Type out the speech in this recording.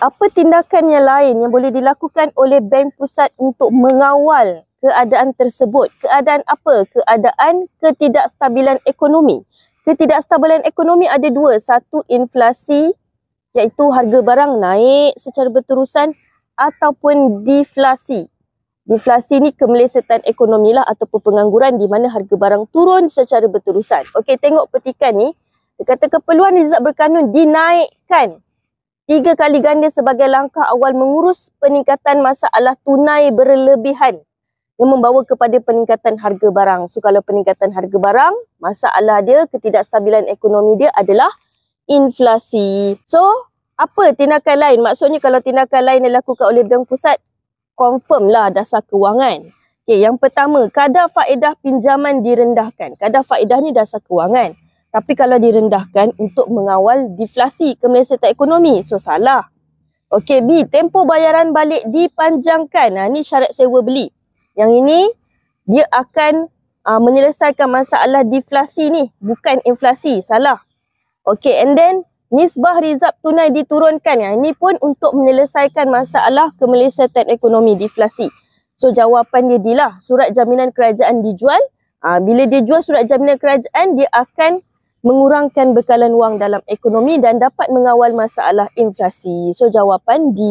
Apa tindakan yang lain yang boleh dilakukan oleh bank pusat untuk mengawal keadaan tersebut? Keadaan apa? Keadaan ketidakstabilan ekonomi. Ketidakstabilan ekonomi ada dua. Satu, inflasi iaitu harga barang naik secara berterusan ataupun deflasi. Deflasi ni kemelesetan ekonomi lah ataupun pengangguran di mana harga barang turun secara berterusan. Okey, tengok petikan ni. Dia kata keperluan rizab berkanun dinaikkan tiga kali ganda sebagai langkah awal mengurus peningkatan masalah tunai berlebihan yang membawa kepada peningkatan harga barang. So kalau peningkatan harga barang, masalah dia ketidakstabilan ekonomi dia adalah inflasi. So apa tindakan lain? Maksudnya kalau tindakan lain dilakukan oleh Bank Pusat, confirm lah dasar kewangan. Okay, yang pertama, kadar faedah pinjaman direndahkan. Kadar faedah ni dasar kewangan. Tapi kalau direndahkan untuk mengawal deflasi kemelesetan ekonomi, so salah. Okey B, tempo bayaran balik dipanjangkan. Ha, ini syarat sewa beli. Yang ini, dia akan uh, menyelesaikan masalah deflasi ni. Bukan inflasi, salah. Okey, and then nisbah rizab tunai diturunkan. Yang ha, ini pun untuk menyelesaikan masalah kemelesetan ekonomi, deflasi. So jawapan dia D lah. Surat jaminan kerajaan dijual. Ha, bila dia jual surat jaminan kerajaan, dia akan mengurangkan bekalan wang dalam ekonomi dan dapat mengawal masalah inflasi. So jawapan di